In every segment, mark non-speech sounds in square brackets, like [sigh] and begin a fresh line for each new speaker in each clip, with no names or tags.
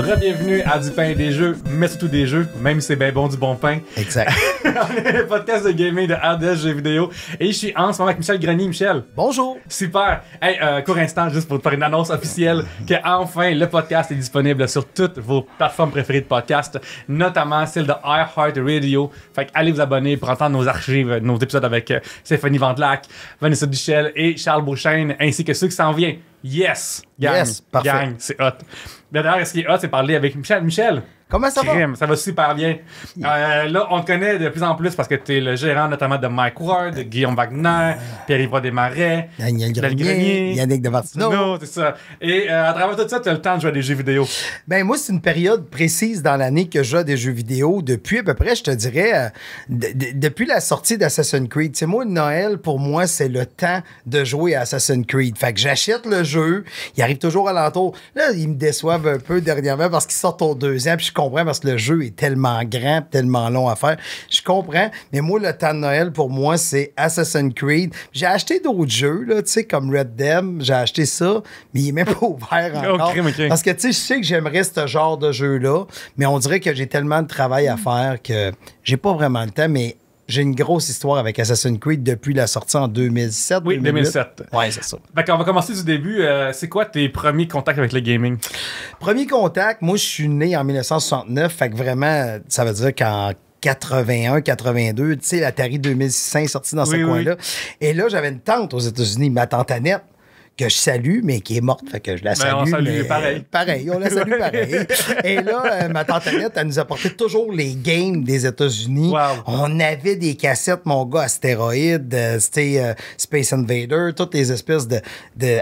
Re-bienvenue à Du pain et des jeux, mais surtout des jeux, même si c'est bien bon du bon pain. Exact. [laughs] On est le podcast de gaming de RDS vidéo et je suis en ce moment avec Michel Grenier. Michel. Bonjour. Super. Hey, euh, court instant, juste pour te faire une annonce officielle que enfin le podcast est disponible sur toutes vos plateformes préférées de podcast, notamment celle de iHeartRadio. Fait allez vous abonner pour entendre nos archives, nos épisodes avec euh, Stéphanie Vandelac, Vanessa Duchel et Charles Beauchesne, ainsi que ceux qui s'en viennent. Yes! Gang, yes, parfait. Gang, c'est hot. D'ailleurs, ce qui est hot, c'est parler avec Michel. Michel, Comment ça va? Ça va super bien. Euh, là, on te connaît de plus en plus parce que tu es le gérant notamment de Mike Ward, de Guillaume Wagner, ah. Pierre-Yves Desmarais,
Daniel Grenier, Yannick Non, c'est ça. Et euh, à travers tout ça, tu as le temps de jouer à des jeux vidéo. Ben moi, c'est une période précise dans l'année que je joue à des jeux vidéo. Depuis à peu près, je te dirais, euh, depuis la sortie d'Assassin's Creed. sais, moi, Noël, pour moi, c'est le temps de jouer à Assassin's Creed. Fait que j'achète le jeu, il arrive toujours à l'entour. Là, ils me déçoivent un peu dernièrement parce qu'ils sortent au deux je comprends parce que le jeu est tellement grand, tellement long à faire. Je comprends, mais moi, le temps de Noël, pour moi, c'est Assassin's Creed. J'ai acheté d'autres jeux, tu sais, comme Red Dead, j'ai acheté ça, mais il est même pas ouvert [laughs] encore. Parce que, je sais que j'aimerais ce genre de jeu-là, mais on dirait que j'ai tellement de travail à mm. faire que j'ai pas vraiment le temps, mais j'ai une grosse histoire avec Assassin's Creed depuis la sortie en 2007. Oui, 2007.
Ouais, c'est ça. Fait on va commencer du début. Euh, c'est quoi tes premiers contacts avec le gaming?
Premier contact, moi, je suis né en 1969. Fait que vraiment, ça veut dire qu'en 81, 82, tu sais, l'Atari 2600 est sorti dans ce coin-là. Et là, j'avais une tante aux États-Unis, ma tante Annette, que je salue, mais qui est morte, fait que je la ben, salue. pareil. pareil, on la salue [laughs] pareil. Et là, euh, ma tante Annette, elle nous apportait toujours les games des États-Unis. On avait des cassettes, mon gars, astéroïdes, c'était euh, euh, Space Invader, toutes les espèces de, de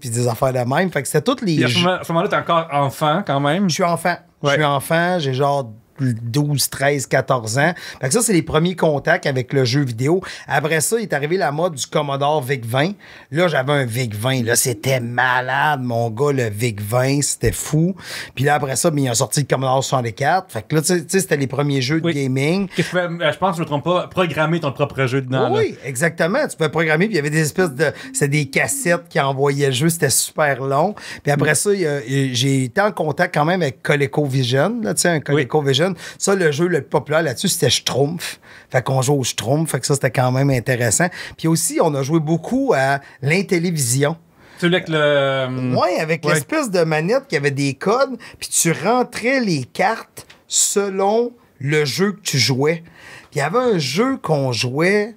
puis des affaires de même. Fait que c'était toutes les. Et à ce moment-là, t'es encore enfant quand même. Je suis enfant. Je suis enfant, j'ai genre 12, 13, 14 ans. Fait que ça, c'est les premiers contacts avec le jeu vidéo. Après ça, il est arrivé la mode du Commodore VIC-20. Là, j'avais un VIC-20. Là, c'était malade, mon gars, le VIC-20. C'était fou. Puis là, après ça, mais ben, il a sorti le Commodore 64. Fait que là, tu sais, c'était les premiers jeux de gaming. Euh, je pense, je me trompe pas, programmer ton propre jeu dedans. Oui, exactement. Tu pouvais programmer, puis il y avait des espèces de... C'était des cassettes qui envoyaient le jeu. C'était super long. Puis après ça, j'ai été en contact quand même avec ColecoVision. Là, tu sais, un ColecoVision. Ça, le jeu le plus populaire là-dessus, c'était Schtroumpf. Fait qu'on joue au Schtroumpf. Fait que ça, c'était quand même intéressant. Puis aussi, on a joué beaucoup à l'intélévision. Tu euh, avec le. Oui, avec l'espèce de manette qui avait des codes, puis tu rentrais les cartes selon le jeu que tu jouais. Puis il y avait un jeu qu'on jouait.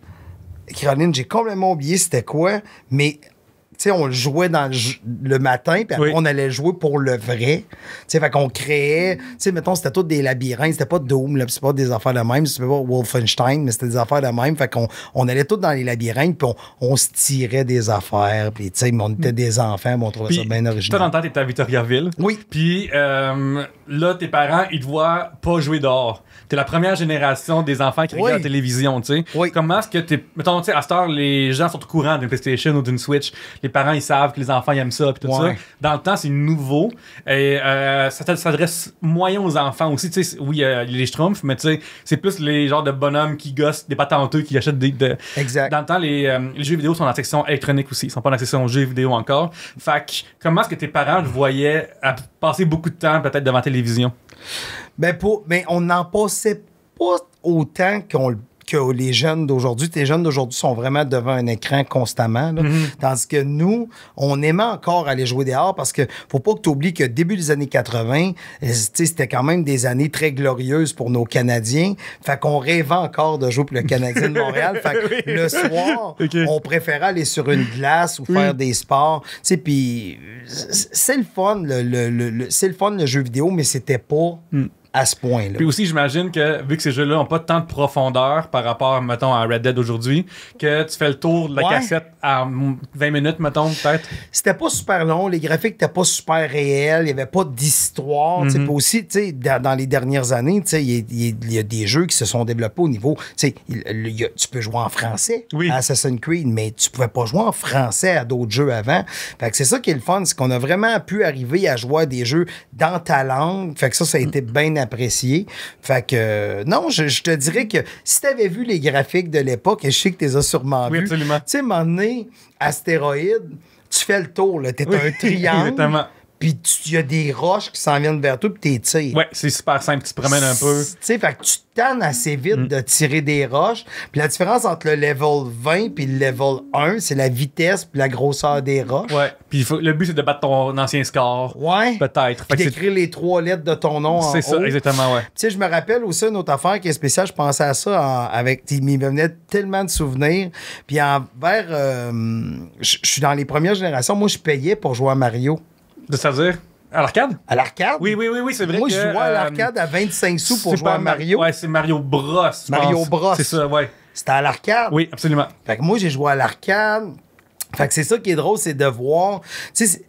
Caroline, j'ai complètement oublié c'était quoi, mais sais, on le jouait dans le, matin, puis après, on allait jouer pour le vrai. Tu sais, fait qu'on créait, tu sais, mettons, c'était tout des labyrinthes, c'était pas Doom, là, c'est pas des affaires de même, c'était pas Wolfenstein, mais c'était des affaires de même. Fait qu'on on allait tout dans les labyrinthes, puis on, on se tirait des affaires, puis tu sais, on était mm. des enfants, on trouvait ça bien original. Toi, dans
le temps, t'étais à Victoriaville. Oui. Puis euh, là, tes parents, ils te voient pas jouer dehors. T'es la première génération des enfants qui regardent la télévision, tu sais. Oui. Comment est-ce que tu Mettons, tu sais, à cette heure, les gens sont au courant d'une PlayStation ou d'une Switch parents, ils savent que les enfants, ils aiment ça, puis tout ça. Dans le temps, c'est nouveau. Et euh, ça s'adresse moyen aux enfants aussi. sais oui, a les schtroumpfs, mais c'est plus les genres de bonhommes qui gossent, des patenteux qui achètent des... Dans le temps, les, euh, jeux vidéo sont dans la section électronique aussi. Ils sont pas dans la section jeux vidéo encore. Fait comment est-ce que tes parents voyaient à passer beaucoup de temps peut-être devant la télévision?
Ben, pour, mais ben, on n'en passait pas autant qu'on le que les jeunes d'aujourd'hui, les jeunes d'aujourd'hui sont vraiment devant un écran constamment. Dans ce mhm. Tandis que nous, on aimait encore aller jouer dehors parce que faut pas que tu oublies que début des années 80, euh, c'était quand même des années très glorieuses pour nos Canadiens. Fait qu'on rêvait encore de jouer pour le Canadien de Montréal. [laughs] fait que le soir, [laughs] on préférait aller sur une glace ou faire des sports. Puis c'est le fun, le, le, le, c'est le fun le jeu vidéo, mais c'était pas. Mm à ce point-là. Puis
aussi, j'imagine que, vu que ces jeux-là n'ont pas tant de profondeur par rapport, mettons, à Red Dead aujourd'hui, que tu fais le tour de la cassette à
20 minutes, mettons, peut-être? C'était pas super long. Les graphiques n'étaient pas super réels. Il n'y avait pas d'histoire. Mhm. aussi, dans, dans, les dernières années, il y, a des jeux qui se sont développés au niveau. tu peux jouer en français à Assassin's Creed, mais tu pouvais pas jouer en français à d'autres jeux avant. Fait que c'est ça qui est le fun, c'est qu'on a vraiment pu arriver à jouer des jeux dans ta langue. Fait que ça, ça a été bien apprécié. Fait que euh, non, je, te dirais que si tu avais vu les graphiques de l'époque, et je sais que tu les as sûrement oui, tu sais, m'en astéroïde, tu fais le tour, là. T'es un [laughs] triangle puis il y a des roches qui s'en viennent vers toi, puis t'es tiré. Ouais, c'est super simple, tu te promènes un peu. Tu sais, fait que tu tannes assez vite mm. de tirer des roches. Puis la différence entre le level 20 puis le level 1, c'est la vitesse puis la grosseur des roches. Ouais, puis le but, c'est de battre ton ancien score. Ouais. Peut-être. Puis d'écrire les trois lettres de ton nom en C'est ça, exactement, ouais. Tu sais, je me rappelle aussi une autre affaire qui est spéciale, je pensais à ça avec... Il me venait tellement de souvenirs. Puis envers... Euh, je suis dans les premières générations, moi, je payais pour jouer à Mario. C'est-à-dire? À l'arcade? À l'arcade? Oui, oui, oui, oui c'est vrai. Moi, je jouais à euh, l'arcade à 25 sous pour jouer à Mario. Ouais, c'est Mario Bros. Mario pense. Bros. C'est ça, ouais. C'était à l'arcade. Oui, absolument. Fait que moi, j'ai joué à l'arcade. Fait que c'est ça qui est drôle, c'est de voir. Tu sais,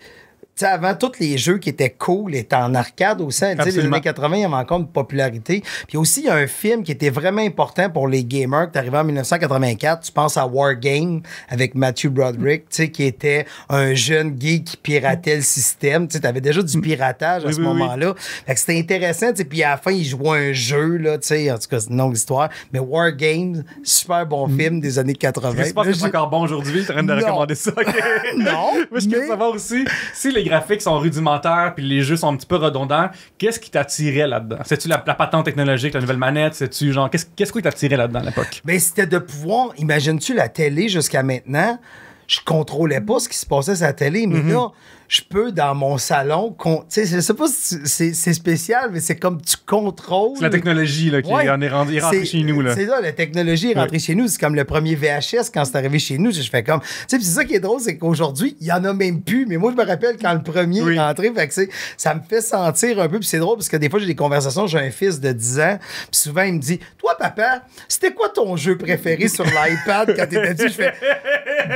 avant, tous les jeux qui étaient cool étaient en arcade aussi. Les années 80, il y avait encore une popularité. Puis aussi, il y a un film qui était vraiment important pour les gamers tu arrivé en 1984. Tu penses à War Game avec Matthew Broderick, qui était un jeune geek qui piratait le système. Tu avais déjà du piratage à ce moment-là. C'était intéressant. Puis à la fin, il jouait un jeu. Là, en tout cas, c'est une longue histoire. Mais War Game, super bon mm. film des années 80. J'espère que c'est encore bon aujourd'hui. Je suis en train de recommander ça. [laughs] non. mais [laughs] je veux savoir aussi si les graphiques sont rudimentaires, puis les jeux sont
un petit peu redondants. Qu'est-ce qui t'attirait là-dedans? C'est-tu la, patente technologique, la nouvelle manette? C'est-tu genre, qu'est-ce, qu'est-ce qui t'attirait là-dedans à l'époque?
Ben, c'était de pouvoir, imagines-tu la télé jusqu'à maintenant? Je contrôlais pas ce qui se passait sur la télé, mais mm-hmm. là, je peux dans mon salon. Tu sais, je sais pas si c'est spécial, mais c'est comme tu contrôles. C'est la technologie là, qui en est, rentrée chez nous. C'est ça, la technologie est rentrée chez nous. C'est comme le premier VHS quand c'est arrivé chez nous. Je fais comme. Tu sais, c'est ça qui est drôle, c'est qu'aujourd'hui, il y en a même plus. Mais moi, je me rappelle quand le premier est rentré. Fait que ça me fait sentir un peu. Puis c'est drôle parce que des fois, j'ai des conversations. J'ai un fils de 10 ans. Puis souvent, il me dit Toi, papa, c'était quoi ton jeu préféré sur l'iPad quand t'étais petit Je fais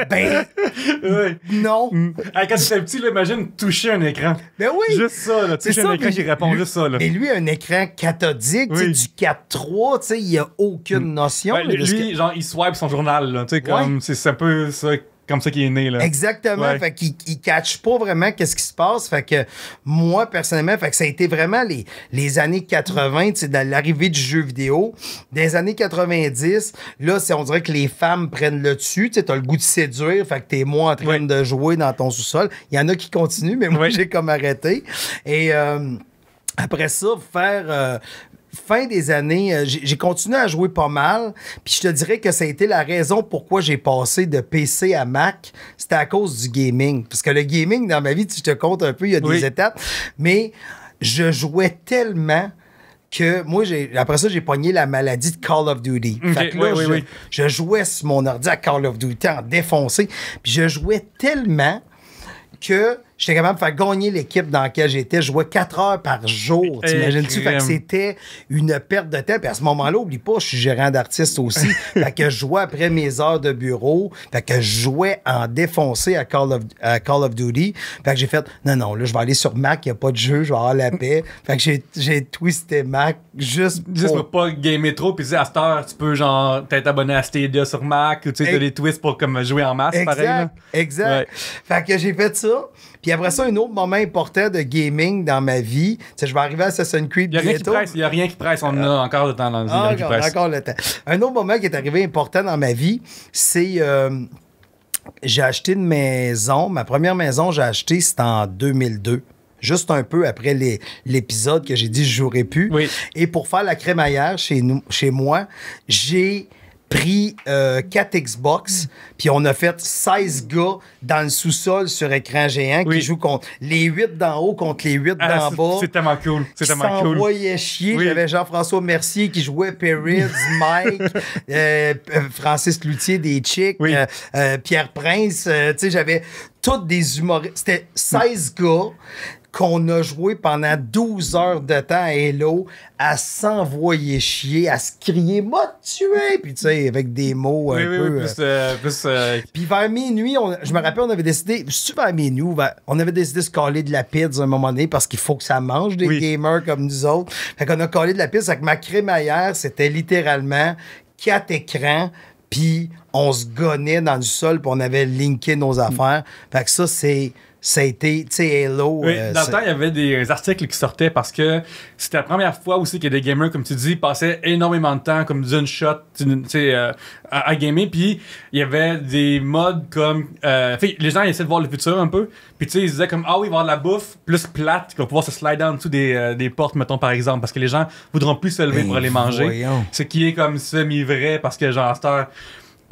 Ben. Non. quand j'étais petit, Imagine toucher un écran. Ben oui. Juste ça, là. Toucher un écran qui répond juste ça, là. Mais lui, un écran cathodique, du cap 3, tu sais, il a aucune hmm. notion. Ben, lui, genre, il swipe son journal, là. Tu sais, comme, c'est un peu ça comme ça qu'il est né. Là. Exactement. Fait qu'il ne catche pas vraiment qu'est-ce qui se passe. Fait que moi, personnellement, fait que ça a été vraiment les, les années 80, c'est dans l'arrivée du jeu vidéo. Des années 90, là, on dirait que les femmes prennent le dessus. Tu as le goût de séduire. Fait que tu es moins en train de jouer dans ton sous-sol. Il y en a qui continuent, mais moi, j'ai comme arrêté. Et. Euh, après ça, faire euh, fin des années, euh, j'ai continué à jouer pas mal. Puis je te dirais que ça a été la raison pourquoi j'ai passé de PC à Mac. C'était à cause du gaming. Parce que le gaming, dans ma vie, tu te comptes un peu, il y a des étapes. Mais je jouais tellement que moi, après ça, j'ai pogné la maladie de Call of Duty. je, je, jouais sur mon ordi à Call of Duty en défoncé. Puis je jouais tellement que J'étais capable de faire gagner l'équipe dans laquelle j'étais. Je jouais quatre heures par jour. T'imagines-tu? Fait que c'était une perte de temps. Puis à ce moment-là, oublie pas, je suis gérant d'artiste aussi. [laughs] fait que je jouais après mes heures de bureau. Fait que je jouais en défoncé à Call of, Call of Duty. Fait que j'ai fait, non, non, là, je vais aller sur Mac, il n'y a pas de jeu, je vais avoir la paix. [laughs] fait que j'ai twisté Mac juste Juste pour
pas gamer trop. Puis à cette heure, tu peux genre t'être abonné à Stadia sur Mac ou tu sais, t'as des twists pour comme jouer en masse, exact, pareil. Exact.
Fait que j'ai fait ça. Puis après ça, un autre moment important de gaming dans ma vie, je vais arriver à Assassin's Creed Il
n'y a, a rien qui presse. On a euh, encore le temps dans ah, encore, presse. encore
le temps. Un autre moment qui est arrivé important dans ma vie, c'est... Euh, j'ai acheté une maison. Ma première maison, j'ai acheté, c'était en 2002 juste un peu après l'épisode que j'ai dit je pu. plus. Et pour faire la crémaillère chez nous, chez moi, j'ai pris 4 euh, Xbox, mm. puis on a fait 16 gars dans le sous-sol sur écran géant qui jouent contre les 8 d'en haut contre les 8 ah, d'en bas. C'est tellement cool. C'est tellement cool. chier. J'avais Jean-François Mercier qui jouait Paris, [laughs] Mike, euh, Francis Loutier des Chicks, euh, Pierre Prince. tu sais, j'avais tous des humoristes. C'était 16 gars qu'on a joué pendant 12 heures de temps à Hello, à s'envoyer chier, à se crier « m'a tué », puis tu sais, avec des mots un peu... Euh, euh, euh, puis vers minuit, je me rappelle, on avait décidé, super minuit, on avait décidé de se coller de la pizza à un moment donné parce qu'il faut que ça mange des gamers comme nous autres. Fait qu'on a collé de la pizza avec ma crémaillère, c'était littéralement quatre écrans, puis on se gonnait dans du sol, puis on avait linké nos affaires. Fait que ça, c'est ça a été, tu sais, Hello. Euh, dans le temps, il y
avait des articles qui sortaient parce que c'était la première fois aussi que des gamers, comme tu dis, passaient énormément de temps, comme d'une shot, tu sais, euh, à, gamer. Puis il y avait des modes comme. Euh, les gens essayaient de voir le futur un peu. Puis tu sais, ils disaient comme, ah oui, voir de la bouffe plus plate, qu'on va pouvoir se slider en dessous des, euh, des, portes, mettons, par exemple, parce que les gens voudront plus se lever ben, pour aller manger. Ce qui est comme semi-vrai parce que, genre, à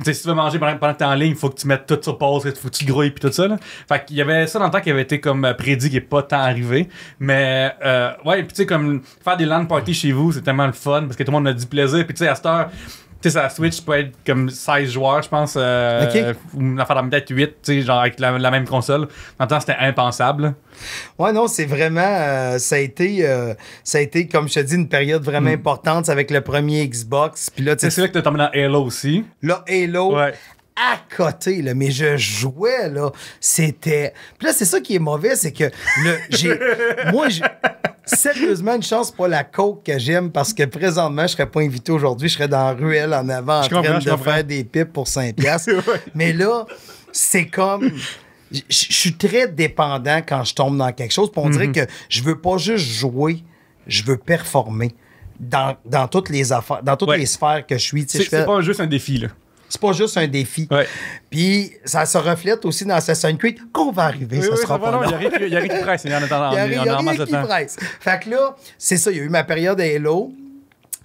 sais si tu veux manger pendant que t'es en ligne, faut que tu mettes tout sur pause, faut que tu grouilles puis tout ça. Là. Fait qu'il y avait ça dans le temps qui avait été comme euh, prédit qui est pas tant arrivé. Mais euh, ouais, puis tu sais, comme faire des land parties chez vous, c'est tellement le fun parce que tout le monde a du plaisir. Puis tu sais, à cette heure, tu sais, Switch, peut être comme 16 joueurs, je pense. Euh, OK. Ou peut-être 8, tu sais, genre avec la, même console. En temps, c'était impensable.
Ouais, non, c'est vraiment. Euh, ça, a été, euh, ça a été, comme je te dis, une période vraiment hmm. importante avec le premier Xbox. Puis là, tu sais. C'est vrai que tu tombé dans Halo aussi. Là, Halo. à côté, là, mais je jouais, là. C'était. Puis là, c'est ça qui est mauvais, c'est que [laughs] moi, j'ai sérieusement une chance pour la coke que j'aime parce que présentement, je serais pas invité aujourd'hui. Je serais dans la ruelle en avant en train de faire des pipes pour 5 piastres. [laughs] Mais là, c'est comme. Je suis très dépendant quand je tombe dans quelque chose. pour on dirait mhm. que je veux pas juste jouer, je veux performer. Dans, toutes les affaires, dans toutes les sphères que je suis. C'est pas juste un défi, là. C'est pas juste un défi. Puis ça se reflète aussi dans Assassin's Creed qu'on va arriver, ça sera pas long. Il y a rien qui presse. Il y a [laughs] rien qui presse. Fait que là, c'est ça, il y a eu ma période à Hello.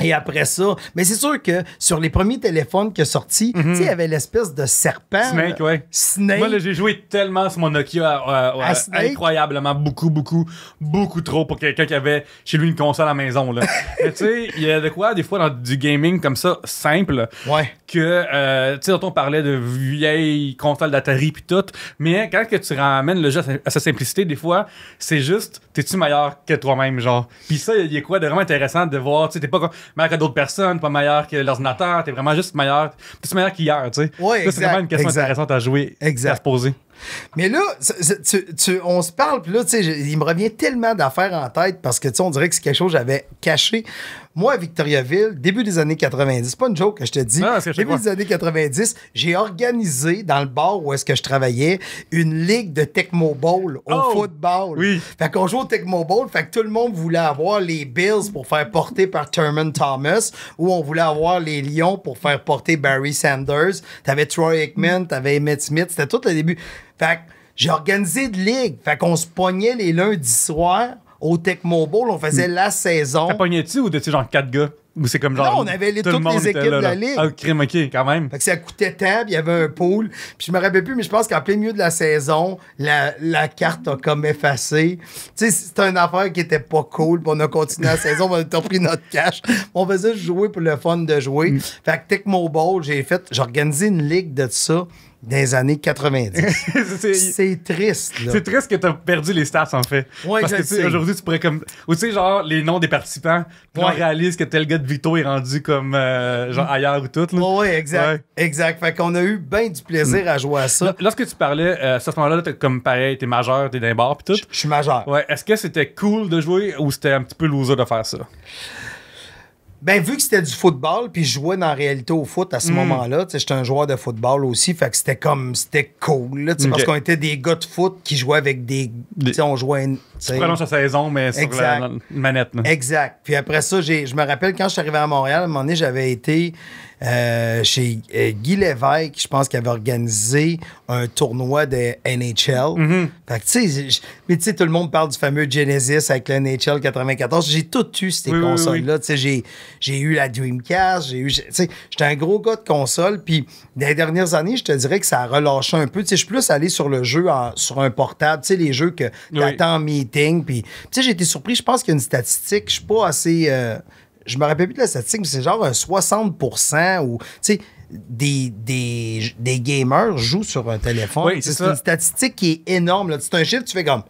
Et après ça, mais c'est sûr que sur les premiers téléphones qui sont sortis, mhm. tu sais, il y avait l'espèce de serpent. Snake, ouais. Snake. Moi,
j'ai joué tellement sur mon Nokia euh, euh, à euh, incroyablement beaucoup, beaucoup, beaucoup trop pour quelqu'un qui avait chez lui une console à la maison, là. [laughs] mais tu sais, il y a de quoi, des fois, dans du gaming comme ça, simple, ouais. que, euh, tu sais, on parlait de vieilles consoles d'Atari puis tout, mais quand que tu ramènes le jeu à sa simplicité, des fois, c'est juste, t'es-tu meilleur que toi-même, genre. Puis ça, il y a quoi de vraiment intéressant de voir, tu sais, t'es pas meilleur que d'autres personnes, pas meilleur que l'ordinateur, t'es vraiment juste meilleur. T'es meilleur qu'hier, tu sais. c'est vraiment une question intéressante à jouer, exact. à se poser.
Mais là, on se parle, puis là, il me revient tellement d'affaires en tête parce que, tu sais, on dirait que c'est quelque chose que j'avais caché. Moi, à Victoriaville, début des années 90, c'est pas une joke que je te dis, début des années 90, j'ai organisé dans le bar où est-ce que je travaillais une ligue de Tecmo Bowl au oh! football. Fait qu'on joue au Tecmo Bowl, fait que tout le monde voulait avoir les Bills pour faire porter par Thurman Thomas ou on voulait avoir les Lions pour faire porter Barry Sanders. T'avais Troy Aikman, t'avais Emmett Smith, c'était tout le début. Fait que j'ai organisé de ligue. Fait qu'on se pognait les lundis soirs au Tech Mobile, On faisait hmm. la saison. T'as pognait tu ou t'étais genre quatre gars? Ou c'est comme genre. Non, on avait les, toutes les équipes de la ligue. Ah, crime, ok, quand même. Fait que ça coûtait table, il y avait un pool. Puis je me rappelle plus, mais je pense qu'en plein milieu de la saison, la, la carte a comme effacé. Tu sais, c'était une affaire qui était pas cool. Puis on a continué la [laughs] saison, on a pris notre cash. On faisait jouer pour le fun de jouer. Hmm. Fait que Tech Mobile, j'ai fait, j'ai organisé une ligue de ça dans années 90. [laughs] c'est triste. C'est triste que tu as perdu les stats, en fait. Parce que aujourd'hui, tu pourrais comme.
Ou tu sais, genre, les noms des participants, pour réaliser réalise que tel gars de Vito est rendu comme euh, genre
ailleurs ou tout. Oui, Ouais, exact. Exact. Fait qu'on a eu bien du plaisir à jouer à ça.
lorsque tu parlais, euh, à ce moment-là, comme pareil, t'es majeur, t'es d'un bar, puis tout. Je suis majeur. Ouais. Est-ce que c'était cool de jouer
ou c'était un petit peu loser de faire ça? Ben, vu que c'était du football, puis je jouais dans la réalité au foot à ce hmm. moment-là, j'étais un joueur de football aussi, fait que c'était comme, c'était cool, là, sais, parce qu'on était des gars de foot qui jouaient avec des. sais, on jouait. Une, tu la saison, mais sur la, manette. Exact. Puis après ça, je me rappelle quand je suis arrivé à Montréal, à un moment donné, j'avais été euh, chez euh, Guy Lévesque, je pense qu'il avait organisé un tournoi de NHL. Mm-hmm. Fait que, tu sais, mais tu sais, tout le monde parle du fameux Genesis avec le NHL 94. J'ai tout eu, ces consoles-là. Tu sais, j'ai j'ai eu la Dreamcast, j'ai eu. j'étais un gros gars de console. Puis, dans les dernières années, je te dirais que ça a relâché un peu. je suis plus allé sur le jeu sur un portable. Tu les jeux que t'attends en meeting. Puis, tu sais, j'ai été surpris. Je pense qu'il y a une statistique. Je suis pas assez. Euh, je me rappelle plus de la statistique, mais c'est genre un 60 ou. Tu sais, des, des, des gamers jouent sur un téléphone. c'est une statistique qui est énorme. Là. un chiffre, tu fais comme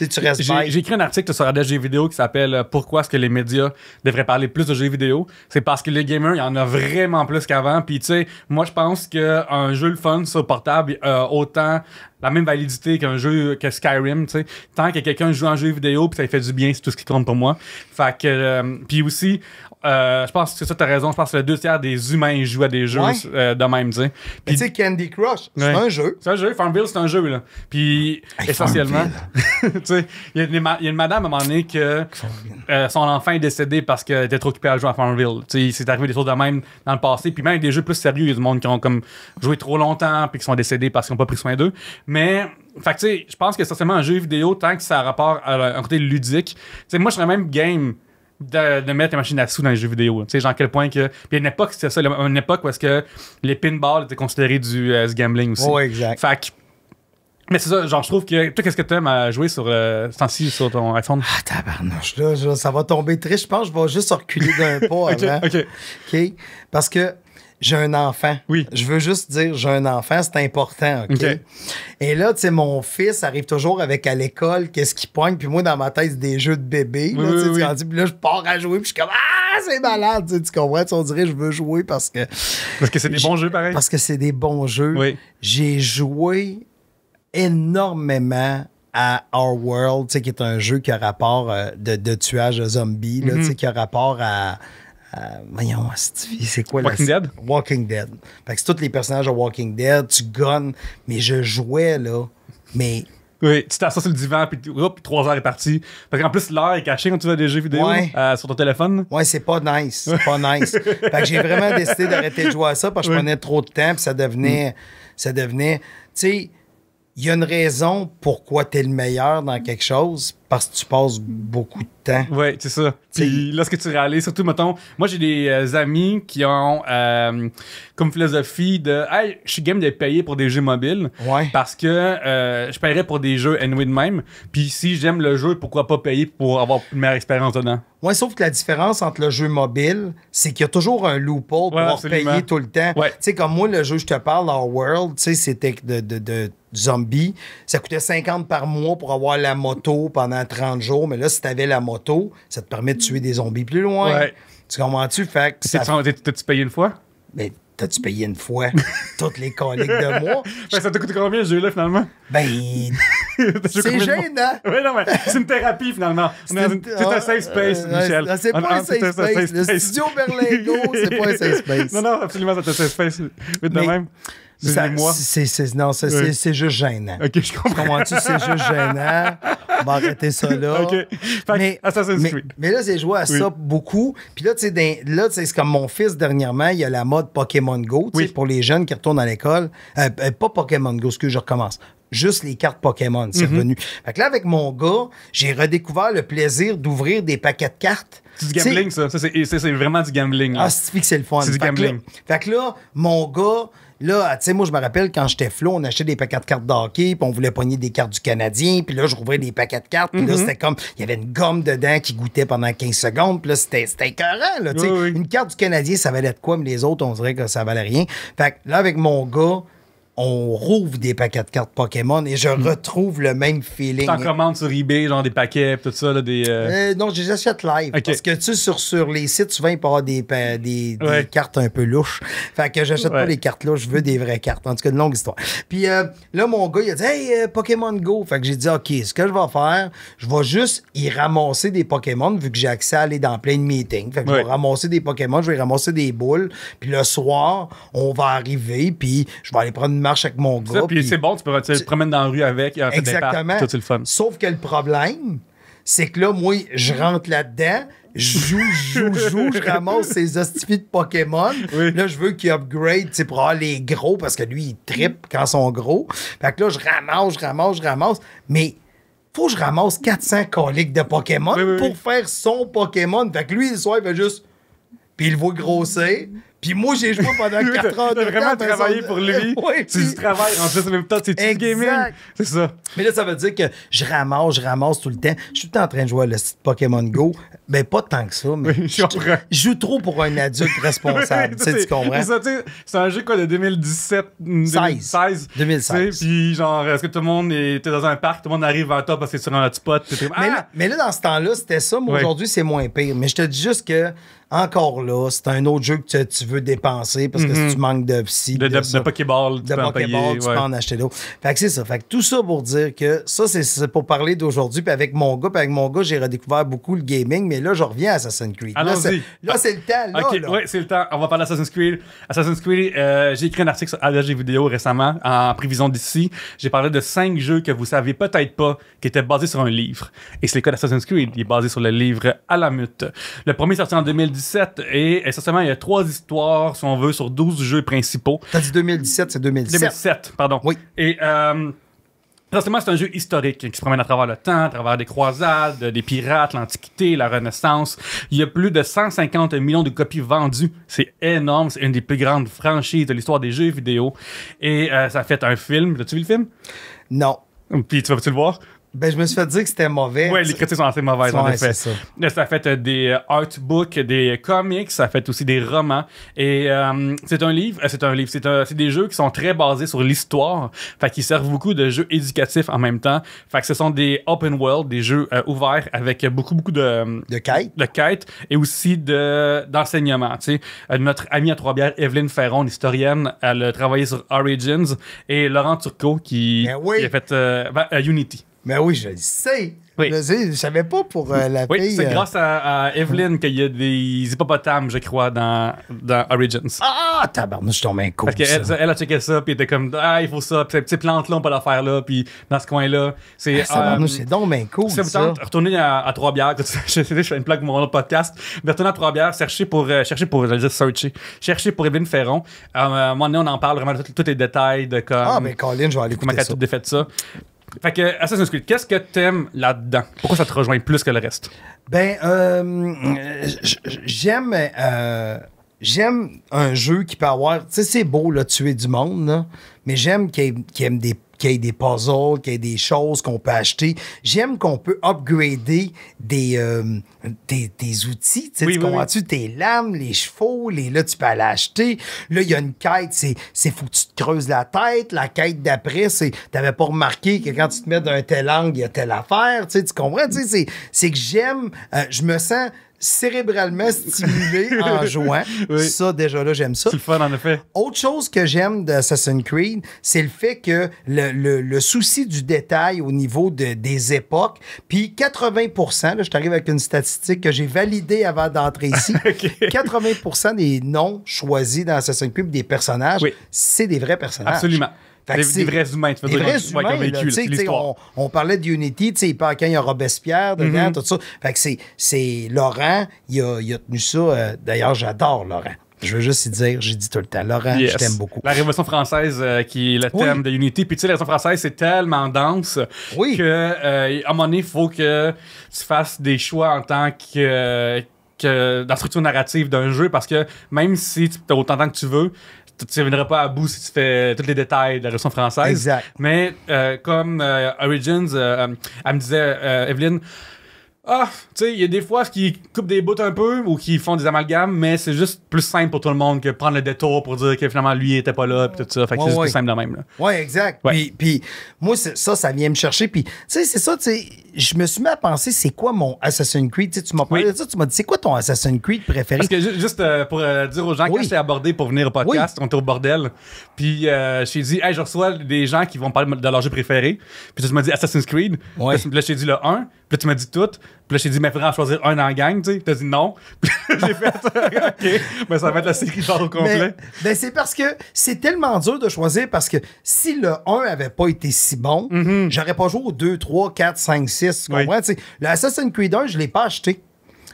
j'ai écrit un article sur la jeux
vidéo qui s'appelle euh, Pourquoi est-ce que les médias devraient parler plus de jeux vidéo C'est parce que les gamers, il y en a vraiment plus qu'avant. Puis, tu sais, moi, je pense qu'un jeu fun sur portable a euh, autant la même validité qu'un jeu que Skyrim, tu sais. Tant que quelqu'un joue un jeu vidéo, puis ça fait du bien, c'est tout ce qui compte pour moi. Fait que, euh, puis aussi, euh, je pense que ça, t'as raison. Je pense que le deux tiers des humains jouent à des jeux euh, de même, tu tu sais, Candy Crush, c'est un jeu. C'est un jeu. Farmville, c'est un jeu, là. Puis essentiellement, [laughs] tu il y, a une madame à un moment donné que euh, son enfant est décédé parce qu'elle était trop occupée à jouer à Farmville. Tu sais, c'est arrivé des choses de même dans le passé. Puis même des jeux plus sérieux, il y a du monde qui ont comme joué trop longtemps puis qui sont décédés parce qu'ils n'ont pas pris soin d'eux. Mais fait tu sais, je pense que c'est un jeu vidéo tant que ça a rapport à un côté ludique. Tu sais, moi, je serais même game de, mettre la machine à sous dans les jeux vidéo. Tu sais, genre, à quel point que. Puis à une époque, c'était ça, une époque où est-ce que les pinballs étaient considérés euh, du, gambling aussi. Ouais, exact. Fait que, mais c'est ça, genre, je trouve que. Toi, qu'est-ce que tu aimes à jouer sur euh, ci sur ton iPhone? Ah,
tabarnouche, là, ça va tomber très... Je pense je vais juste reculer d'un [laughs] pas avant. OK. OK. Parce que j'ai un enfant. Oui. Je veux juste dire, j'ai un enfant, c'est important, OK? Et là, tu sais, mon fils arrive toujours avec à l'école, qu'est-ce qu'il poigne, puis moi, dans ma tête, c'est des jeux de bébé. Oui, oui, puis là, je pars à jouer, puis je suis comme, ah, c'est malade, tu, comprends? on dirait, je veux jouer parce que. Parce que c'est des bons jeux, pareil. Parce que c'est des bons jeux. Oui. J'ai joué énormément à Our World, qui est un jeu qui a rapport euh, de, de, tuage de zombies, là, mm-hmm. qui a rapport à euh, voyons, c'est quoi Walking Dead? Walking Dead. Fait que c'est tous les personnages de Walking Dead, tu gonnes, mais je jouais, là, mais... Oui, tu t'assois sur le divan, puis, hop, trois heures est parti. Parce qu'en plus, l'heure est cachée quand tu vas des jeux vidéo euh, sur ton téléphone. Ouais, c'est pas nice. C'est pas nice. [laughs] fait que j'ai vraiment décidé d'arrêter de jouer à ça parce que je prenais trop de temps, puis ça devenait... Mm. Ça devenait... Tu sais, il y a une raison pourquoi tu es le meilleur dans quelque chose, parce que tu passes beaucoup de temps. Oui, c'est ça. Puis lorsque tu réalises, surtout, mettons, moi j'ai des euh, amis qui ont
euh, comme philosophie de Hey, je suis game de payer pour des jeux mobiles. Ouais. Parce que euh, je paierais pour des jeux anyway de même. Puis si j'aime le jeu, pourquoi pas payer pour avoir
une meilleure expérience dedans? Oui, sauf que la différence entre le jeu mobile, c'est qu'il y a toujours un loophole pour payer tout le temps. Tu sais, comme moi, le jeu, je te parle, our World, tu sais, c'était de, zombies. Ça coûtait 50 par mois pour avoir la moto pendant 30 jours, mais là, si t'avais la moto, ça te permet de tuer des zombies plus loin. Tu comprends-tu? Fait que. Ça... T'as-tu payé une fois? Mais ben, t'as-tu payé une fois [laughs] toutes les coliques de moi... Ben, ça te coûte combien, ce jeu-là, finalement? Ben. [laughs] c'est gênant! Oui, non, mais c'est une thérapie, finalement. C'est un
safe ah, space, Michel. C'est pas un safe, space. Le studio Berlingo, c'est pas un safe [laughs] space.
Non, non, absolument, c'est un safe space. Mais de même. C'est non, c'est, juste gênant. OK, je comprends. Comment-tu? C'est juste gênant. On va arrêter ça là. OK. mais, Assassin's Creed. Mais, là, j'ai joué à ça beaucoup. Puis là, tu sais, là, c'est comme mon fils dernièrement, il y a la mode Pokémon Go, oui. pour les jeunes qui retournent à l'école. Euh, euh, pas Pokémon Go, ce que je recommence juste les cartes Pokémon, c'est mhm. revenu. Fait que là, avec mon gars, j'ai redécouvert le plaisir d'ouvrir des paquets de cartes. C'est du gambling,
ça. ça c'est vraiment du gambling. Ah, c'est
c'est le fun. C'est du gambling. fait que là, mon gars, Là, tu sais, moi, je me rappelle quand j'étais flou, on achetait des paquets de cartes d'hockey, puis on voulait pogner des cartes du Canadien, puis là, je rouvrais des paquets de cartes, puis là, mhm. c'était comme, il y avait une gomme dedans qui goûtait pendant 15 secondes, puis là, c'était écœurant, là, tu sais. Une carte du Canadien, ça valait de quoi, mais les autres, on dirait que ça valait rien. Fait que là, avec mon gars, on rouvre des paquets de cartes Pokémon et je hmm. retrouve le même feeling. T'en commandes sur eBay, genre des paquets, tout ça, là, des... Euh, euh, non, je les live. Parce que, tu sur, sur les sites, souvent, il peut avoir des, des, cartes un peu louches. Fait que j'achète pas les cartes louches, je veux des vraies cartes. En tout cas, une longue histoire. Puis euh, là, mon gars, il a dit « Hey, Pokémon Go! » Fait que j'ai dit « OK, ce que je vais faire, je vais juste y ramasser des Pokémon vu que j'ai accès à aller dans plein de meetings. Fait que je vais ramasser des Pokémon, je vais ramasser des boules. Puis le soir, on va arriver, puis je vais aller prendre une avec mon Puis c'est
bon, tu peux te
promener dans la rue avec. En fait, exactement. le Sauf que le problème, c'est que là, moi, je rentre là-dedans, je joue, joue, joue, je ramasse ces ostipies de Pokémon. Là, je veux qu'il upgrade pour avoir les gros parce que lui, il tripe quand ils sont gros. Fait que là, je ramasse, je ramasse, je ramasse. Mais faut que je ramasse 400 coliques de Pokémon pour faire son Pokémon. Fait que lui, soit il va juste. Puis il le voit grossir. Puis moi, j'ai joué pendant 4 [laughs] heures. T'as vraiment travaillé pour lui. [laughs] oui, c'est du En plus, en même temps, c'est du gaming. C'est ça. Mais là, ça veut dire que je ramasse, je ramasse tout le temps. Je suis tout le temps en train de jouer à le site Pokémon Go. Ben, pas tant que ça, mais je, joue trop pour un adulte [laughs] responsable. tu tu comprends?
C'est un jeu, quoi, de 2017, 2016. Puis genre, est-ce que tout le monde était dans un parc, tout le monde arrive vers toi parce que es sur un hot spot. Mais, là, ah! mais, dans ce temps-là, c'était
ça. Mais aujourd'hui, c'est moins pire. Mais je te dis juste que encore là, c'est un autre jeu que tu, veux dépenser parce que si mhm. tu manques de psy, de, de, de, de Pokéball, tu, peux, en, tu peux en acheter d'autres. Fait que c'est ça. Fait que tout ça pour dire que ça, c'est pour parler d'aujourd'hui. Puis avec mon gars, puis avec mon gars, j'ai redécouvert beaucoup le gaming, mais là, je reviens à Assassin's Creed. Allons-y. Là, c'est le temps.
Là, ouais, c'est le temps. On va parler d'Assassin's Creed. Assassin's Creed, euh, j'ai écrit un article sur Allergy Vidéo récemment en prévision d'ici. J'ai parlé de cinq jeux que vous savez peut-être pas qui étaient basés sur un livre. Et c'est le cas d'Assassin's Creed. Il est basé sur le livre Alamut. Le premier sorti en 2010 2017 et essentiellement, il y a trois histoires, si
on veut, sur 12 jeux principaux. T'as dit 2017, c'est 2017.
pardon. Oui. Et. essentiellement, euh, c'est un jeu historique qui se promène à travers le temps, à travers des croisades, des pirates, l'Antiquité, la Renaissance. Il y a plus de 150 millions de copies vendues. C'est énorme. C'est une des plus grandes franchises de l'histoire des jeux vidéo. Et euh, ça fait un film. As-tu vu le film?
Non. Puis tu vas-tu le voir? Ben, je me suis fait dire que c'était mauvais. Oui, les critiques sont assez mauvaises, en effet. Ça.
ça. fait euh, des euh, artbooks, des comics, ça fait aussi des romans. Et euh, c'est un livre, c'est un livre, c'est des jeux qui sont très basés sur l'histoire. Fait qu'ils servent beaucoup de jeux éducatifs en même temps. Fait que ce sont des open world, des jeux ouverts avec beaucoup, beaucoup de. De quêtes. De quêtes et aussi d'enseignement. tu sais, notre amie à Trois-Bières, Evelyne Ferron, l'historienne, elle a travaillé sur Origins et Laurent Turcot qui, ben a fait ben, Unity. Mais oui, je le
sais. Je, sais, je savais pas pour euh, la oui, C'est euh, grâce
à, Evelyn qu'il y a des hippopotames, je crois, dans, dans Origins.
Ah, tabarnouche, je tombe un Parce qu'elle
elle a checké ça, puis elle était comme, ah, il faut ça, puis ces petites plantes là on peut la faire là, puis dans ce coin-là. C'est, ah, euh, c'est donc Retournez Ça vous à, Trois-Bières, [laughs] je, je fais une plaque pour mon autre podcast, mais retournez à Trois-Bières, chercher pour, chercher pour, j'allais dire searcher, chercher pour Evelyn Ferron. à un moment donné, on en parle vraiment de tous les détails de comme. Ah, mais Colin, je vais aller écouter elle tout défait ça. Fait que Assassin's Creed, qu'est-ce que t'aimes là-dedans? Pourquoi ça te rejoint plus que le reste?
Ben, euh, j'aime. Euh, j'aime un jeu qui peut avoir. Tu sais, c'est beau, là, tuer du monde, mais j'aime qu'il y, ait des qu'il y ait des puzzles, qu'il y ait des choses qu'on peut acheter. J'aime qu'on peut upgrader des, euh, des, outils. tu comprends-tu? Tes lames, les chevaux, les, là, tu peux aller acheter. Là, il y a une quête, c'est, c'est faut que tu te creuses la tête. La quête d'après, c'est t'avais pas remarqué que quand tu te mets d'un tel angle, il y a telle affaire. Tu comprends? C'est, c'est que j'aime, euh, je me sens cérébralement stimulé [laughs] en jouant. Ça, déjà là, j'aime ça. C'est fun, en effet. Autre chose que j'aime d'Assassin's Creed, c'est le fait que le, souci du détail au niveau de, des époques, puis 80 là, je t'arrive avec une statistique que j'ai validée avant d'entrer ici, 80 [laughs] des noms choisis dans Assassin's Creed, des personnages, c'est des vrais personnages. Absolument. Des, vrais humains, tu des vrais humains, on, parlait parlait Unity, tu sais, quand il y a Robespierre dedans, mm-hmm. tout ça. Fait que c'est Laurent, il a, a, tenu ça. Euh, d'ailleurs, j'adore Laurent. Je veux juste y dire, j'ai dit tout le temps, Laurent, je t'aime beaucoup.
La Révolution française euh, qui est le thème de Unity. Puis tu sais, la Révolution française, c'est tellement dense que euh, à un moment donné, il faut que tu fasses des choix en tant que, que dans structure narrative d'un jeu parce que même si tu as autant de temps que tu veux, tu ne viendras pas à bout si tu fais tous les détails de la version française. Mais euh, comme euh, Origins, euh, elle me disait, Evelyne, ah, tu sais, il y a des fois qui coupent des bouts un peu ou qui font des amalgames, mais c'est juste plus simple pour tout le monde que prendre le détour pour dire que finalement lui il était pas là puis tout ça. Fait que c'est plus simple de même. Là.
Ouais, exact. Puis, moi, ça, ça vient me chercher. Puis, tu sais, c'est ça, tu sais je me suis mis à penser, c'est quoi mon Assassin's Creed? Tu, m'as ça, tu m'as dit, c'est quoi ton Assassin's Creed préféré? Parce
que juste euh, pour euh, dire aux gens, que quand j'étais abordé pour venir au podcast, on était au bordel, puis euh, je dit, hey, je reçois des gens qui vont parler de leur jeu préféré, puis tu m'as dit Assassin's Creed, puis là, je dit le 1, puis là, tu m'as dit tout, puis là, j'ai dit, mais faudrait en
choisir un en gang, tu sais. T'as dit non. [laughs] j'ai fait, [laughs] OK, mais ça va être la série genre au complet. Ben, c'est parce que c'est tellement dur de choisir parce que si le 1 avait pas été si bon, mhm. j'aurais pas joué au 2, 3, 4, 5, 6. Tu comprends? Le Assassin's Creed 1, je ne l'ai pas acheté.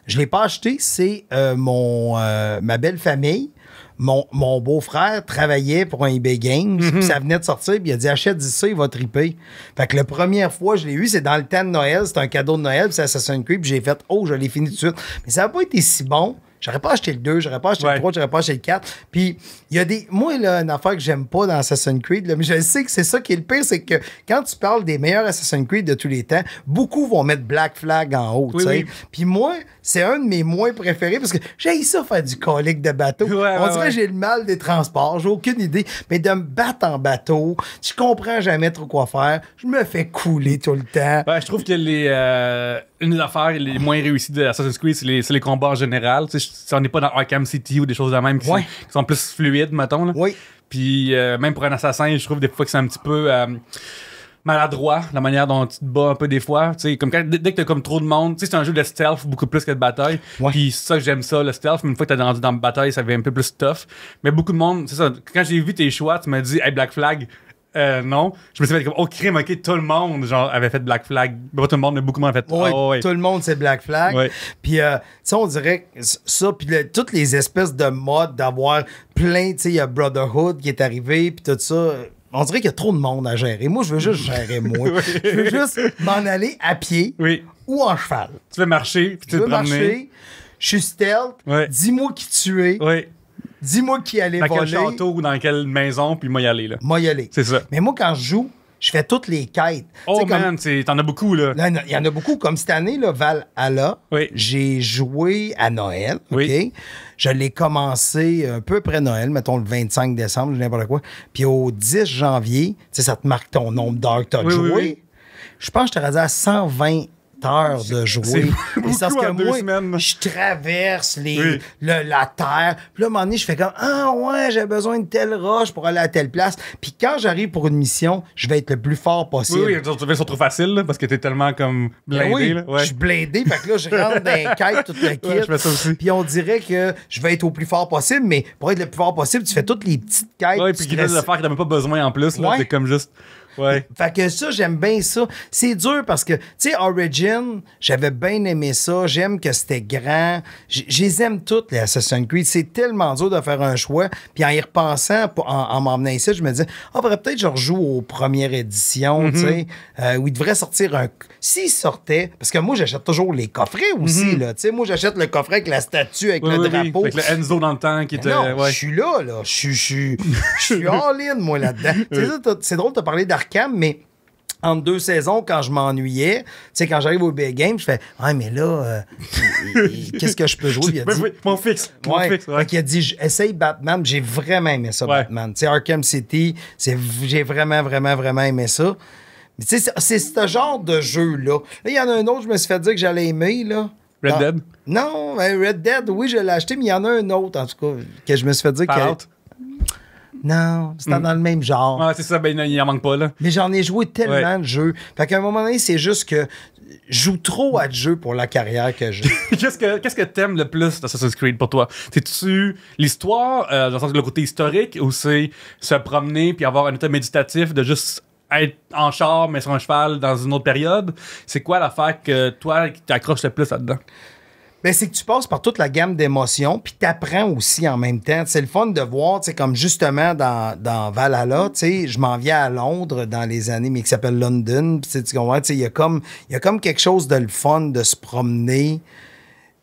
Je ne l'ai pas acheté, c'est euh, mon euh, ma belle famille mon, beau-frère travaillait pour un eBay Games, puis mhm. ça venait de sortir, puis il a dit achète ça, il va triper. Fait que la première fois je l'ai eu, c'est dans le temps de Noël, c'est un cadeau de Noël, c'est Assassin's Creed, puis j'ai fait oh, je l'ai fini tout de suite. Mais ça n'a pas été si bon J'aurais pas acheté le 2, j'aurais pas acheté le 3, j'aurais pas acheté le 4. Puis, il y a des. Moi, là, une affaire que j'aime pas dans Assassin's Creed, mais je sais que c'est ça qui est le pire, c'est que quand tu parles des meilleurs Assassin's Creed de tous les temps, beaucoup vont mettre Black Flag en haut, tu Puis moi, c'est un de mes moins préférés parce que j'ai ça faire du colique de bateau. [laughs] On dirait que j'ai le mal des transports, j'ai aucune idée. Mais de me battre en bateau, je comprends jamais trop quoi faire. Je me fais couler tout le
temps. Ben, je trouve que les. Euh, une des affaires les moins réussies de Assassin's Creed, c'est les, combats en général. Si on n'est pas dans Arkham City ou des choses de même qui, sont, plus fluides, mettons. Puis euh, même pour un assassin, je trouve des fois que c'est un petit peu euh, maladroit, la manière dont tu te bats un peu des fois. comme dès que t'as comme trop de monde, c'est un jeu de stealth beaucoup plus que de bataille. Puis ça, j'aime ça, le stealth. Mais une fois que t'es rendu dans la bataille, ça devient un peu plus tough. Mais beaucoup de monde, c'est ça. Quand j'ai vu tes choix, tu m'as dit, hey, Black Flag, euh, non. Je me suis fait comme, oh crime,
ok, tout le monde genre, avait fait Black Flag. tout le monde, mais beaucoup moins fait. Oh, tout le monde, c'est Black Flag. Puis, euh, tu sais, on dirait ça, puis toutes les espèces de modes d'avoir plein, tu sais, il y a Brotherhood qui est arrivé, puis tout ça. On dirait qu'il y a trop de monde à gérer. Moi, je veux juste gérer moi. [laughs] Je veux juste m'en aller à pied ou en cheval. Tu veux marcher, puis tu veux marcher. Je suis stealth. Dis-moi qui tu es. Oui Dis-moi qui allait voler. Dans quel château ou dans quelle maison, puis moi y aller. Là. Moi y aller. C'est ça. Mais moi, quand je joue, je fais toutes les quêtes. Oh man, t'en as beaucoup, là. Il y en a beaucoup. Comme cette année, là, Val j'ai joué à Noël. OK? Je l'ai commencé un euh, peu après Noël, mettons le 25 décembre, n'importe quoi. Puis au 10 janvier, ça te marque ton nombre d'heures que t'as joué. Je pense que je te à 120 de jouer. [laughs] Parce que moi, semaines. je traverse les, la terre. Puis là, à un moment donné, je fais comme Ah ouais, j'ai besoin de telle roche pour aller à telle place. Puis quand j'arrive pour une mission, je vais être le plus fort possible. Oui,
oui, tu ça trop facile parce que t'es tellement comme ben blindé.
Oui, je suis blindé. fait que là, je rentre dans les [laughs] quêtes, toute la quête. Puis on dirait que je vais être au plus fort possible, mais pour être le plus fort possible, tu fais toutes les petites quêtes. Oui, puis qu'il y a des affaires que t'as même pas besoin en plus. C'est comme juste. Fait que ça, j'aime bien ça. C'est dur parce que, tu sais, Origin, j'avais bien aimé ça. J'aime que c'était grand. aime toutes, les Assassin's Creed. C'est tellement dur de faire un choix. Puis en y repensant, en, en m'emmenant ici, je me disais, ah, faudrait peut-être que je rejoue aux premières éditions, mm-hmm. tu sais, euh, où il devrait sortir un. S'il sortait, parce que moi, j'achète toujours les coffrets aussi, mm-hmm. là. Tu sais, moi, j'achète le coffret avec la statue, avec le drapeau. Avec le Enzo dans le temps qui était. je suis là, là. Je suis [laughs] all-in, moi, là-dedans. c'est drôle de parler d'arcade mais en deux saisons, quand je m'ennuyais, tu quand j'arrive au big game, je fais Ah, mais là, euh, qu'est-ce que je peux jouer? Il a [laughs] ben dit, mon fixe, mon fixe. il a dit Essaye Batman. J'ai vraiment aimé ça, Batman. Arkham City, j'ai vraiment, vraiment, vraiment aimé ça. Mais c'est ce genre de jeu-là. il y en a un autre, je me suis fait dire que j'allais aimer, là. Red ah, Dead? Non, ben, Red Dead, oui, je l'ai acheté, mais il y en a un autre, en tout cas, que je me suis fait dire que. Non, c'est mm. dans le même genre. Ah, c'est ça, ben, il en manque pas, là. Mais j'en ai joué tellement de jeux. Fait qu'à un moment donné, c'est juste que je joue trop à de jeux pour la carrière que j'ai.
[laughs] qu'est-ce que qu'est-ce t'aimes le plus d'Assassin's Creed pour toi C'est-tu l'histoire, euh, dans le sens le côté historique, ou c'est se promener puis avoir un état méditatif de juste être en
char mais sur un cheval dans une autre période C'est quoi l'affaire que toi qui t'accroches le plus là-dedans ben, c'est que tu passes par toute la gamme d'émotions, puis tu apprends aussi en même temps. C'est le fun de voir, tu comme justement dans, Valhalla, tu je m'en viens à Londres dans les années, mais qui s'appelle London. Puis tu il y, a comme, y a comme quelque chose de le fun de se promener.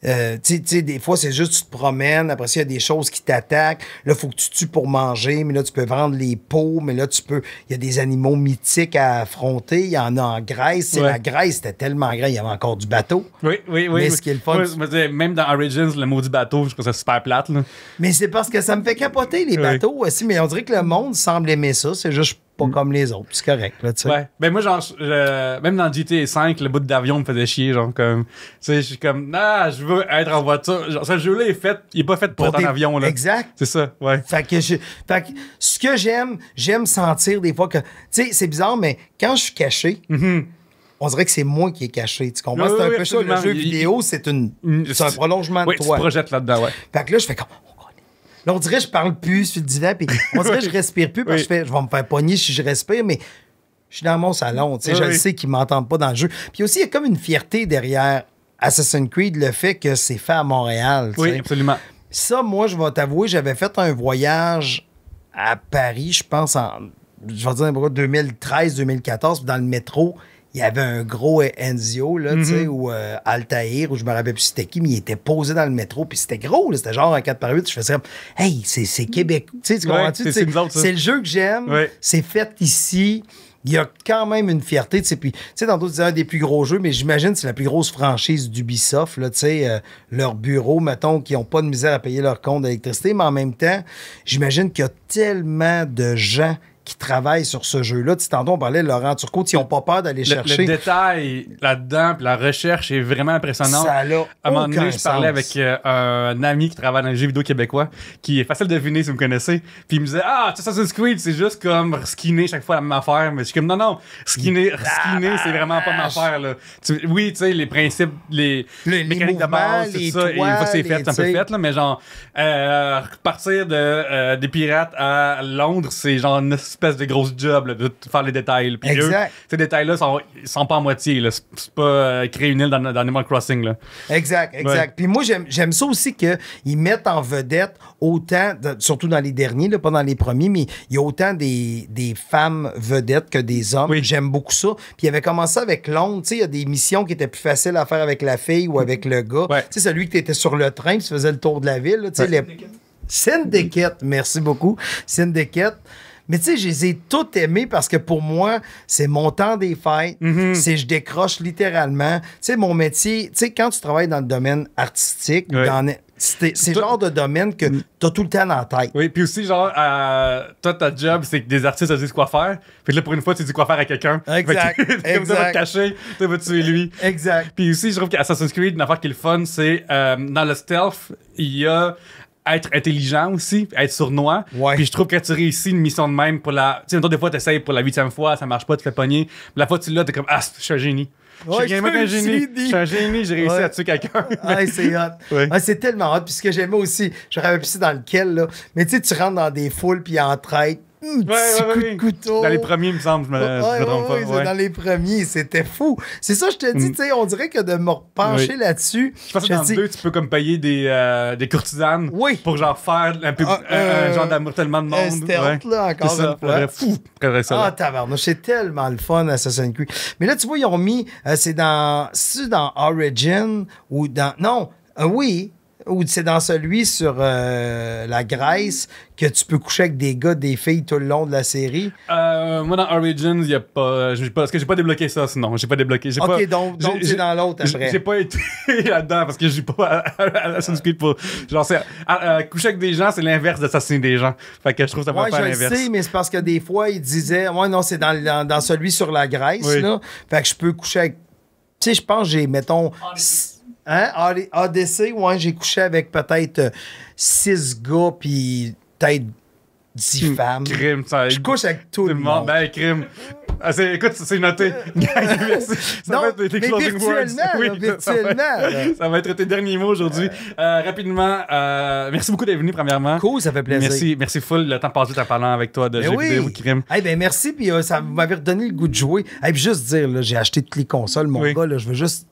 Euh, tu sais, des fois, c'est juste, tu te promènes, après il y a des choses qui t'attaquent. Là, faut que tu tues pour manger, mais là, tu peux vendre les peaux, mais là, tu peux. Il y a des animaux mythiques à affronter. Il y en a en Grèce. c'est La Grèce, c'était tellement Grèce il y avait encore du bateau. Oui,
oui, oui. Mais ce qui est
même dans Origins, le mot du bateau, je trouve ça super plate. Là. Mais c'est parce que ça me fait capoter, les bateaux aussi. Mais on dirait que le monde semble aimer ça. C'est juste, pas mm. comme les autres. C'est correct, tu sais. Ouais.
Ben, moi, genre, euh, même dans dt GTA 5, le bout d'avion me faisait chier, genre, comme, tu je suis comme, ah, je veux être en voiture. Genre, ce jeu-là fait, il est pas fait pour, avion, Exact.
C'est ça, ouais. Fait que, je, fait ce que j'aime, j'aime sentir des fois que, tu c'est bizarre, mais quand je suis caché, mm-hmm. on dirait que c'est moi qui est caché. c'est un peu ça. Le jeu vidéo, c'est une, mm, un prolongement de toi. Tu projettes là-dedans, Fait là, je fais comme, Là, on dirait que je parle plus suis le divan, puis on dirait que je [laughs] respire plus parce que je vais me faire pogner si je respire, mais je suis dans mon salon, tu sais, je sais qu'ils ne m'entendent pas dans le jeu. Puis aussi, il y a comme une fierté derrière Assassin's Creed, le fait que c'est fait à Montréal. Oui, absolument. Ça, moi, je vais t'avouer, j'avais fait un voyage à Paris, je pense, en je vais dire 2013-2014, dans le métro, il y avait un gros Enzio, là, tu sais, mhm. ou euh, Altair, ou je me rappelle plus c'était qui, mais il était posé dans le métro, puis c'était gros, c'était genre un 4 par 8 je faisais hey, c'est Québec, tu sais, tu c'est le jeu que j'aime, c'est fait ici, il y a quand même une fierté, tu sais, puis, tu sais, tantôt, un des plus gros jeux, mais j'imagine c'est la plus grosse franchise d'Ubisoft, là, tu sais, euh, leur bureau, mettons, qui n'ont pas de misère à payer leur compte d'électricité, mais en même temps, j'imagine qu'il y a tellement de gens qui travaillent sur ce jeu-là. Tantôt, on parlait de Laurent Turcot, ils n'ont pas peur d'aller chercher. Le
détail là-dedans, puis la recherche est vraiment impressionnante. Ça a à un moment donné, je parlais avec euh, un ami qui travaille dans les jeu vidéo québécois, qui est facile de deviner si vous me connaissez. Puis il me disait Ah, Assassin's Creed, c'est juste comme skinner chaque fois la même affaire. Mais je suis comme Non, non, skinner, skinner c'est vraiment pas ma affaire. Là. oui, tu sais, les principes, les, mécaniques de base, c'est ça. une fois que c'est fait, c'est un peu fait. Là, mais genre, euh, partir de, euh, des pirates à Londres, c'est genre espèce de grosse job de faire les détails. Puis exact. Eux, ces détails-là sont, sont pas en moitié. C'est pas euh, créer une île dans, Animal Crossing.
Exact, exact. Puis moi, j'aime ça aussi qu'ils mettent en vedette autant, surtout dans les derniers, là, pas dans les premiers, mais il y a autant des, femmes vedettes que des hommes. J'aime beaucoup ça. Puis il avait commencé avec Londres. Il y a des missions qui étaient plus faciles à faire avec la fille ou avec le gars. C'est Tu celui qui était sur le train qui faisait le tour de la ville. Là, Syndicate, merci beaucoup. Syndicate. Mais tu sais, je les ai toutes aimées parce que pour moi, c'est mon temps des fêtes. Mhm. C'est je décroche littéralement. Tu sais, mon métier, tu sais, quand tu travailles dans le domaine artistique, c'est le genre de domaine que mm. tu as tout le temps dans la tête. Oui, puis aussi, genre,
euh, toi, ta job, c'est que des artistes te disent quoi faire. Puis là, pour une fois, tu dis quoi faire à quelqu'un. Exact. Que, exact. [laughs] te cacher, tu vas tuer lui. Exact. Puis aussi, je trouve qu'Assassin's Creed, une affaire qui est le fun, c'est euh, dans le stealth, il y a être intelligent aussi, être sournois. Puis je trouve que tu réussis une mission de même pour la. Tu sais, des fois, t'essayes pour la huitième fois, ça marche pas, tu fais pogner. La fois tu l'as, t'es comme, ah, je suis un génie. je suis un génie. Je suis un génie, j'ai réussi à
tuer quelqu'un. [laughs] Ouais, c'est hot. c'est tellement hot. Puis ce que j'aimais aussi, je rêvais plus dans lequel, là. Mais tu sais, tu rentres dans des foules, puis en traite petit ouais, coup de couteau. Dans les
premiers, il me semble, je me, je me trompe pas. Dans
les premiers, c'était fou. C'est ça, je te dis, mm. tu sais, on dirait que de me repencher là-dessus. Je pense que dans deux,
tu peux comme payer des, euh, des courtisanes pour genre faire un, peu, ah, un euh, genre d'amour
tellement de monde. C'était là encore ça, une fois. Fou,
ah,
c'est tellement le fun, Assassin's Creed. Mais là, tu vois, ils ont mis, euh, c'est dans, dans Origin ou dans, non, oui, ou c'est dans celui sur euh, la Grèce que tu peux coucher avec des gars, des filles tout le long de la série?
Euh, moi, dans Origins, il n'y a pas. est euh, pas parce que j'ai pas débloqué ça, sinon. J'ai pas débloqué. Ok, pas, donc, donc c'est dans l'autre après. J'ai pas été [laughs] là-dedans parce que j'ai pas à, Assassin's Creed pour. Genre, coucher avec des gens, c'est l'inverse d'assassiner des gens. Fait que je trouve ça pas ouais, faire l'inverse. sais,
mais c'est parce que des fois, ils disaient. Ouais, non, c'est dans, dans, celui sur la Grèce, là. Fait que je peux coucher avec. Tu sais, je pense j'ai, mettons. Ah, Hein? ADC, ouais, j'ai couché avec peut-être euh, six gars, puis peut-être dix hum, femmes. Crime, Je couche avec tout, le monde. Ben, crime. Ah, écoute, c'est
noté. ça va être closing [laughs] ça, va être, tes derniers mots aujourd'hui. Euh, rapidement, euh, merci beaucoup d'être venu, premièrement. Cool, ça fait plaisir. Merci, merci full, le temps passé en parlant avec toi de ben jeux ou vidéo,
Eh bien, merci, puis euh, ça m'avait redonné le goût de jouer. Eh, juste dire, j'ai acheté toutes les consoles, mon gars, je veux juste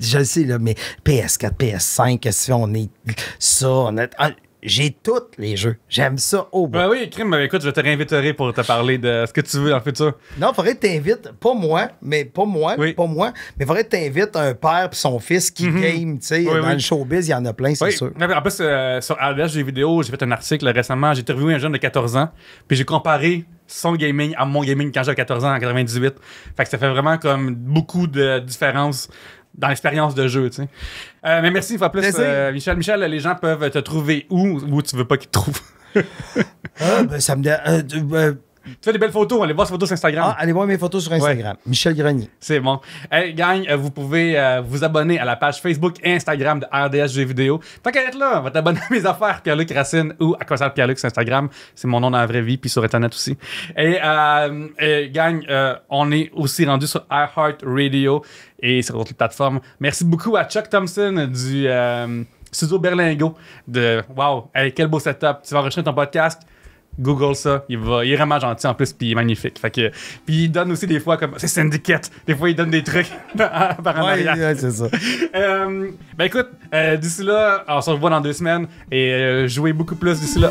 je le sais, mais PS4, PS5, si on est ça, on est, ah, j'ai tous les jeux. J'aime ça au bout. Ben oui, Krim, ben écoute, je te réinviterai pour te parler de ce que tu veux dans le futur. Non, il faudrait que t'invites, pas moi, mais pas moi, oui. pas moi, mais faudrait que t'invites un père et son fils qui mhm. game, tu sais, dans le showbiz, il y en a plein, c'est sûr.
En plus, euh, sur Albert des vidéo, j'ai fait un article récemment, j'ai interviewé un jeune de 14 ans, puis j'ai comparé son gaming à mon gaming quand j'avais 14 ans en 98. Fait que ça fait vraiment comme beaucoup de différences dans l'expérience de jeu, tu sais. Euh, mais merci, faut plus, euh, Michel. Michel, les gens peuvent te trouver où où tu veux pas qu'ils te trouvent? [laughs]
ah, ben, ça me. Euh, euh,
tu fais des belles photos. Allez voir ses photos sur Instagram. Ah, allez voir mes photos sur Instagram.
Michel Grenier.
C'est bon. Hey, gang, euh, vous pouvez euh, vous abonner à la page Facebook et Instagram de RDSG Vidéo. Tant qu'à être là, va t'abonner à mes affaires, Pierre-Luc Racine ou à quoi Pierre-Luc sur Instagram. C'est mon nom dans la vraie vie, puis sur Internet aussi. Et, euh, gang, euh, on est aussi rendu sur iHeart Radio et sur d'autres plateformes. Merci beaucoup à Chuck Thompson du. Suzo Berlingo de Wow, hey, quel beau setup! Tu vas enregistrer ton podcast, Google ça, il, va, est vraiment gentil en plus, puis il est magnifique. Fait que, puis il donne aussi des fois comme c'est Syndicate, des fois il donne des trucs [laughs] par en ouais, ouais c'est ça. [laughs] Euh, ben écoute, euh, d'ici là, on se revoit dans deux semaines et euh, jouez beaucoup plus d'ici là.